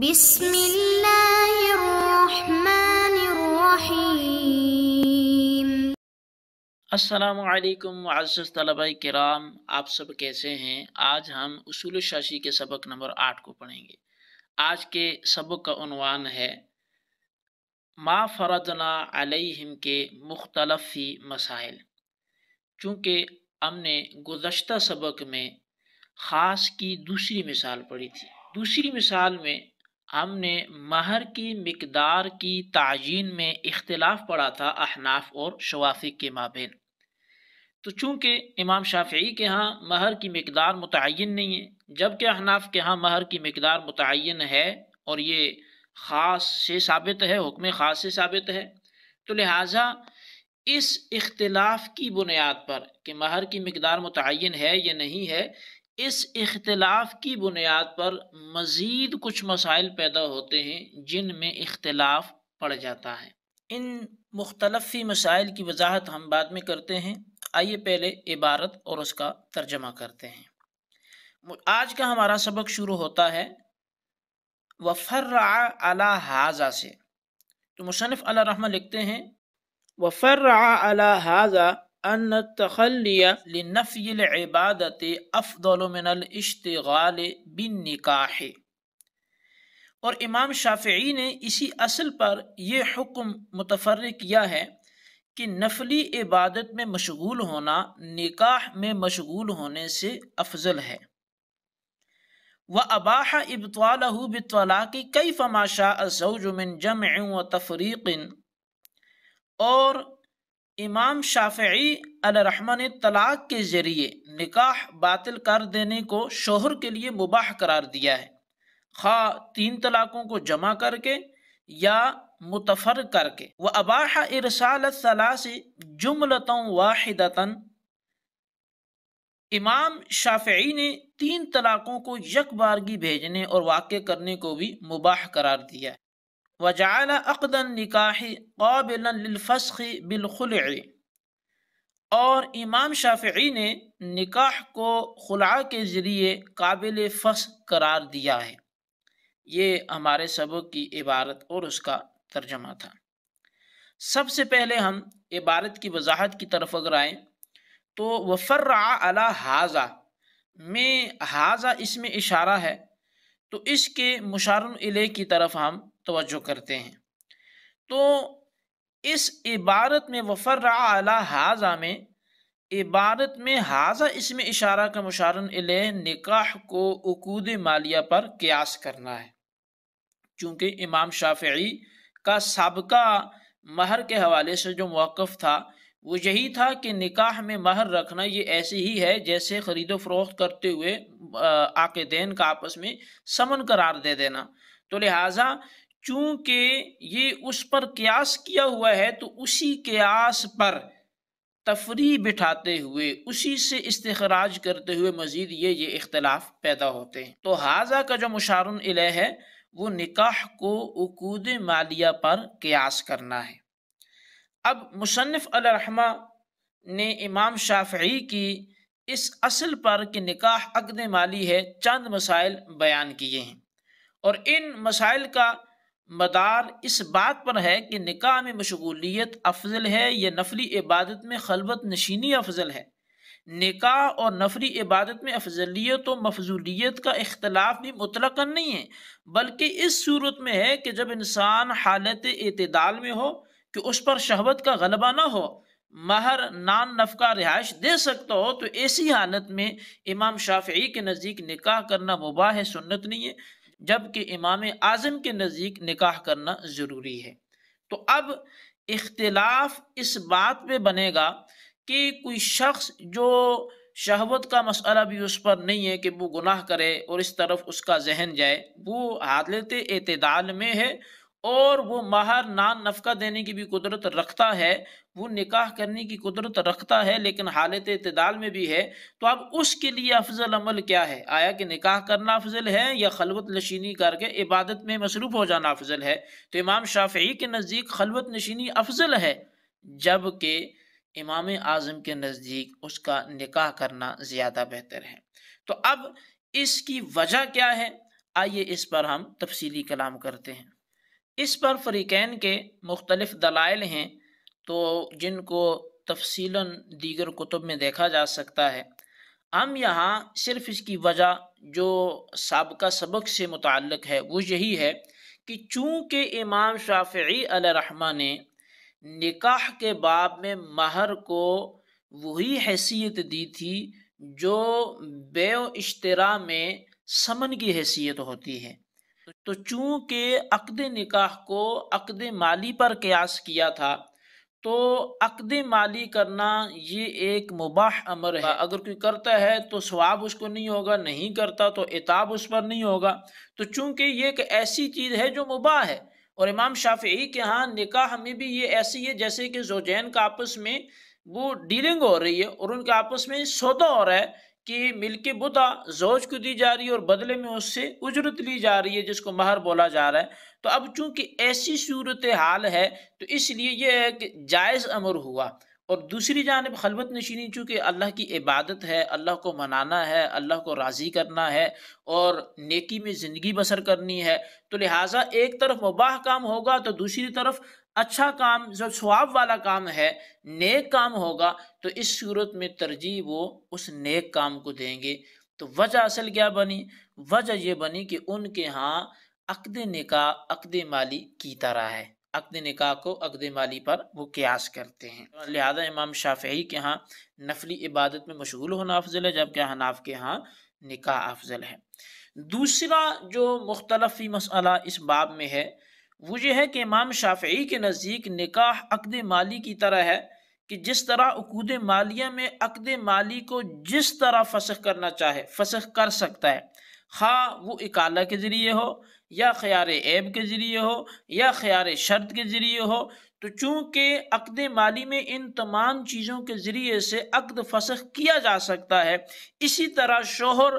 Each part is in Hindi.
بسم الله الرحمن الرحيم कराम आप सब कैसे हैं आज हम उसूल शाशी के सबक नंबर आठ को पढ़ेंगे आज के सबक का उनवान है माँ फ़रदना अलहिम के मुख्तलफ़ी मसाइल चूँकि हमने गुजशत सबक में ख़ास की दूसरी मिसाल पढ़ी थी दूसरी मिसाल में हमने महर की मकदार की तयन में इख्तलाफ पड़ा था अहनाफ और शवाफिक के माबे तो चूँकि इमाम शाफी के यहाँ महर की मकदार मुतन नहीं है जबकि अहनाफ के यहाँ महर की मकदार मुतन है और ये ख़ास से सबित है हुक्म ख़ास से सबित है तो लिहाजा इस इख्तलाफ की बुनियाद पर कि महर की मकदार मुतन है या नहीं है इस इख्तलाफ की बुनियाद पर मज़ीद कुछ मसाइल पैदा होते हैं जिनमें इख्तलाफ पड़ जाता है इन मुख्तलफ़ी मसाइल की वजाहत हम बाद में करते हैं आइए पहले इबारत और उसका तर्जमा करते हैं आज का हमारा सबक शुरू होता है वफ़र अला हाजा से तो मुशनफ़ अल रहमा लिखते हैं वफ़र अला हाजा अन तखलियनफ़िल इबादत अफ़लमिनश्तगाल बिन निकाह और इमाम शाफी ने इसी असल पर यह हुक्म मुतफर किया है कि नफली इबादत में मशगूल होना निकाह में मशगूल होने से अफजल है व अबाह इबतवालहू बितवालाकी कई फमाशा जमिन जम व तफरीक़ और इमाम शाफी अलरहमा ने तलाक के ज़रिए निकाह बातिल कर देने को शोहर के लिए मुबाह करार दिया है खा तीन तलाक़ों को जमा करके या मुतफ़र करके व अबाह इरसाल सलासी जुमलतों वाहिदतन इमाम शाफी ने तीन तलाक़ों को यक बारगी भेजने और वाक़ करने को भी मुबाह करार दिया वजाल अकदन निकाही काबिलफ़स्ख बिलखल और इमाम शाफी ने निकाह को खुला के ज़रिए काबिल फस करार दिया है ये हमारे सबक की इबारत और उसका तर्जमा था सबसे पहले हम इबारत की वजाहत की तरफ अगर आए तो वफ़र अला हाजा में हाजा इसमें इशारा है तो इसके मुशार की तरफ हम तोज्जो करते हैं तो इस इबारत में वफ़र अला हाजा में इबारत में हाजा इसमें इशारा का मुशारन निकाह को उकूद मालिया पर क्यास करना है चूँकि इमाम शाफी का सबका महर के हवाले से जो मौक़ था वो यही था कि निकाह में महर रखना ये ऐसे ही है जैसे ख़रीदो फरोख्त करते हुए आके देन का आपस में समन करार दे देना तो लिहाजा चूंकि ये उस पर क्यास किया हुआ है तो उसी क्यास पर तफरी बिठाते हुए उसी से इस्तराज करते हुए मज़ीद ये ये इख्तलाफ पैदा होते हैं तो हाजा का जो मुशारन है वो निकाह को उकूद मालिया पर क्यास करना है अब मुसनफ़ अलरहमा ने इमाम शाफी की इस असल पर कि निकाह अकद माली है चंद मसाइल बयान किए हैं और इन मसाइल का मदार इस बात पर है कि निकाह में मशगूलियत अफजल है या नफली इबादत में खलबत नशीनी अफजल है निकाह और नफरी इबादत में अफजलियत और मफजूलियत का अख्तलाफ भी मुतलकन नहीं है बल्कि इस सूरत में है कि जब इंसान हालत अतदाल में हो कि उस पर शहबत का गलबा ना हो महर नान नफका रिहाइश दे सकता हो तो ऐसी हालत में इमाम शाफी के नज़दीक निकाह करना मुबाह सुन्नत नहीं है जबकि इमाम आज़म के नज़दीक निकाह करना ज़रूरी है तो अब इख्तलाफ इस बात पे बनेगा कि कोई शख्स जो शहवत का मसला भी उस पर नहीं है कि वो गुनाह करे और इस तरफ उसका जहन जाए वो हालत अतदाल में है और वो माहर नान नफका देने की भी कुदरत रखता है वो निकाह करने की कुदरत रखता है लेकिन हालत इतदाल में भी है तो अब उसके लिए अफजल अमल क्या है आया कि निकाह करना अफजल है या खलवत नशीनी करके इबादत में मसरूफ़ हो जाना अफजल है तो इमाम शाफी के नज़दीक खलवत नशीनी अफजल है जबकि इमाम आज़म के नज़दीक उसका निकाह करना ज़्यादा बेहतर है तो अब इसकी वजह क्या है आइए इस पर हम तफसीली कलाम करते हैं इस पर फरीकैन के मुख्तलिफ दलाइल हैं तो जिनको तफसीला दीगर कुतुब में देखा जा सकता है हम यहाँ सिर्फ इसकी वजह जो सबका सबक से मुतक है वो यही है कि चूँकि इमाम शाफी अलरहमा ने निकाह के बाब में महर को वही हैसियत दी थी जो बेव इश्तरा में समन की हैसियत होती है तो चूंकि अकद निकाह को अकद माली पर कयास किया था तो अकद माली करना ये एक मुबाह अमर है अगर कोई करता है तो स्वाब उसको नहीं होगा नहीं करता तो एताब उस पर नहीं होगा तो चूंकि ये एक ऐसी चीज़ है जो मुबाह है और इमाम शाफी के यहाँ निकाह में भी ये ऐसी है जैसे कि जोजैन का आपस में वो डीलिंग हो रही है और उनके आपस में सौदा हो रहा है कि के बुदा जोज को दी जा रही है और बदले में उससे उजरत ली जा रही है जिसको महर बोला जा रहा है तो अब चूंकि ऐसी सूरत हाल है तो इसलिए यह है कि जायज़ अमर हुआ और दूसरी जानब खलबत नशीनी चूँकि अल्लाह की इबादत है अल्लाह को मनाना है अल्लाह को राज़ी करना है और नेकी में ज़िंदगी बसर करनी है तो लिहाजा एक तरफ मुबाह काम होगा तो दूसरी तरफ अच्छा काम जो स्वाब वाला काम है नेक काम होगा तो इस सूरत में तरजीह वो उस नेक काम को देंगे तो वजह असल क्या बनी वजह ये बनी कि उनके यहाँ अकद निका अकद माली की तरह है अकद निका को अकद माली पर वो क्यास करते हैं लिहाजा इमाम शाफी के यहाँ नफली इबादत में मशगूल होना अफजल है जबकि हनाफ के यहाँ निका अफजल है दूसरा जो मुख्तलफ़ी मसला इस बाब में है वो ये है कि इमाम शाफी के नज़दीक निकाह अकद माली की तरह है कि जिस तरह अकूद मालिया में अकद माली को जिस तरह फसख करना चाहे फसख कर सकता है खा वो इकाला के ज़रिए हो या ख़्यार ऐब के ज़रिए हो या ख़्यार शर्त के ज़रिए हो तो चूँकि अकद माली में इन तमाम चीज़ों के ज़रिए से अकद फसख किया जा सकता है इसी तरह शोहर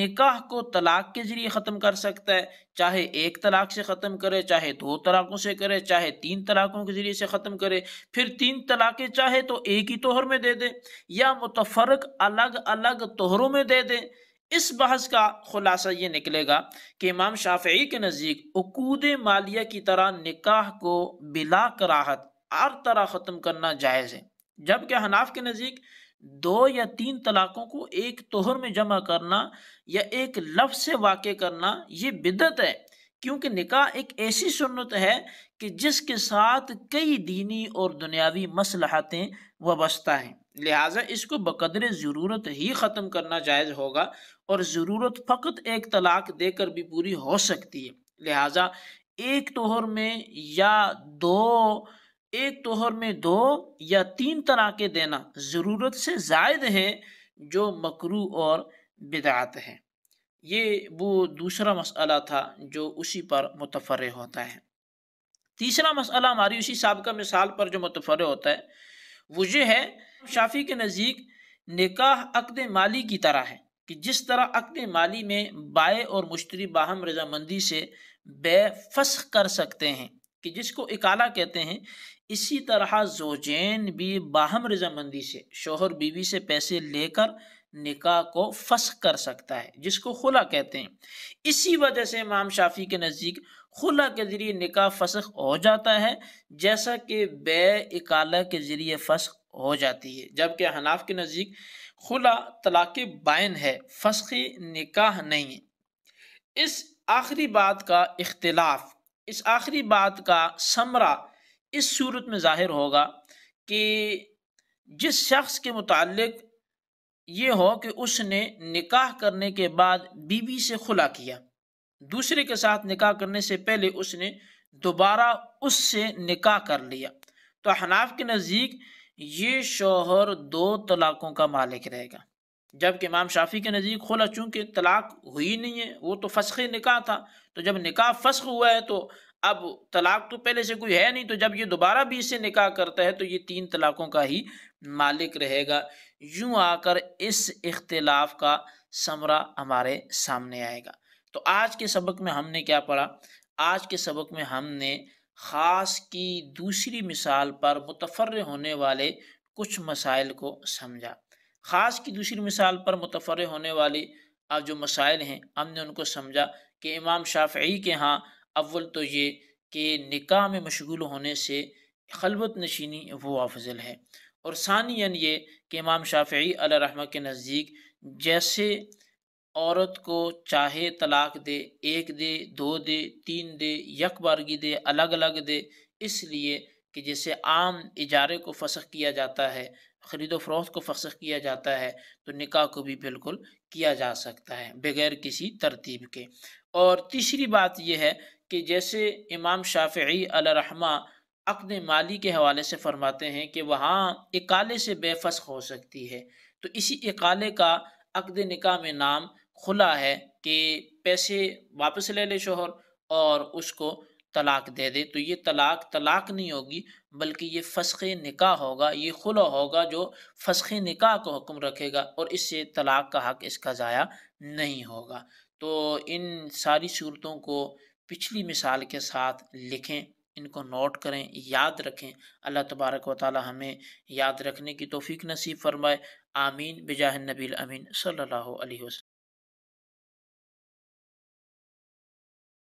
निकाह को तलाक के ज़रिए ख़त्म कर सकता है चाहे एक तलाक से ख़त्म करे चाहे दो तलाक़ों से करे चाहे तीन तलाक़ों के ज़रिए से ख़त्म करे फिर तीन तलाक़ें चाहे तो एक ही तोहर में दे दे या मुतफरक अलग अलग तोहरों में दे दें इस बहस का खुलासा ये निकलेगा कि इमाम शाफी के नज़दीक उकूद मालिया की तरह निकाह को बिला कराहत हर तरह ख़त्म करना जायज़ है जबकि हनाफ के नज़दीक दो या तीन तलाक़ों को एक तोहर में जमा करना या एक लफ्ज़ से वाक़ करना ये बिदत है क्योंकि निकाह एक ऐसी सुनत है कि जिसके साथ कई दीनी और दुनियावी मसलहतें वस्ता हैं लिहाजा इसको बकदर ज़रूरत ही ख़त्म करना जायज़ होगा और ज़रूरत फ़कत एक तलाक देकर भी पूरी हो सकती है लिहाजा एक तोहर में या दो एक तोहर में दो या तीन तलाक़ें देना ज़रूरत से जायद है जो मकरू और बिदात है ये वो दूसरा मसला था जो उसी पर मुतफ़र होता है तीसरा मसला हमारी उसी सबका मिसाल पर जो मुतफ़र होता है वो ये है शाफी के नज़दीक निकाह अकद माली की तरह है कि जिस तरह अकद माली में बाय और मुश्तरी बाहम रजामंदी से बे फस कर सकते हैं कि जिसको इकाला कहते हैं इसी तरह जोजैन भी बाहम रजामंदी से शोहर बीवी से पैसे लेकर निका को फस कर सकता है जिसको खुला कहते हैं इसी वजह से इमाम शाफी के नज़दीक खुला के ज़रिए निका फसख हो जाता है जैसा कि बे इकाला के ज़रिए फसख हो जाती है जबकि हनाफ के नज़दीक खुला तलाक बाइन है फसखी निकाह नहीं है इस आखिरी बात का इख्तलाफ इस आखिरी बात का समरा इस सूरत में ज़ाहिर होगा कि जिस शख्स के मुतलक ये हो कि उसने निकाह करने के बाद बीवी से खुला किया दूसरे के साथ निकाह करने से पहले उसने दोबारा उससे निकाह कर लिया तो हनाफ के नज़दीक ये शोहर दो तलाकों का मालिक रहेगा जबकि इमाम शाफी के नज़दीक खोला चूँकि तलाक हुई नहीं है वो तो फसख निकाह था तो जब निकाह फसख हुआ है तो अब तलाक तो पहले से कोई है नहीं तो जब ये दोबारा भी इसे निकाह करता है तो ये तीन तलाकों का ही मालिक रहेगा यूं आकर इस इख्तलाफ का समरा हमारे सामने आएगा तो आज के सबक में हमने क्या पढ़ा आज के सबक में हमने ख़ास की दूसरी मिसाल पर मुतफर होने वाले कुछ मसाइल को समझा ख़ास की दूसरी मिसाल पर मुतफर होने वाले अब जो मसाइल हैं हमने उनको समझा कि इमाम शाफी के यहाँ अव्वल तो ये कि निका में मशगूल होने से खलबत नशीनी वो अफजल है और सानियन ये कि इमाम शाफी अलरहमा के नज़दीक जैसे औरत को चाहे तलाक दे एक दे दो दे तीन दे यक बारगी दे अलग अलग दे इसलिए कि जैसे आम इजारे को फसख किया जाता है ख़रीदो फरोख्त को फसख किया जाता है तो निकाह को भी बिल्कुल किया जा सकता है बगैर किसी तरतीब के और तीसरी बात यह है कि जैसे इमाम शाफ़ी अलरहमा अकद माली के हवाले से फरमाते हैं कि वहाँ इकाले से बेफस हो सकती है तो इसी इकाले का अकद निका में नाम खुला है कि पैसे वापस ले ले शोहर और उसको तलाक दे दे तो ये तलाक तलाक नहीं होगी बल्कि ये फसख निकाह होगा ये खुला होगा जो फसख निकाह को हुक्म रखेगा और इससे तलाक का हक इसका ज़ाया नहीं होगा तो इन सारी सूरतों को पिछली मिसाल के साथ लिखें इनको नोट करें याद रखें अल्लाह तबारक व ताली हमें याद रखने की तोफ़ी नसीब फरमाए आमीन बिजाह नबील अमीन सल्लल्लाहु अलैहि वसल्लम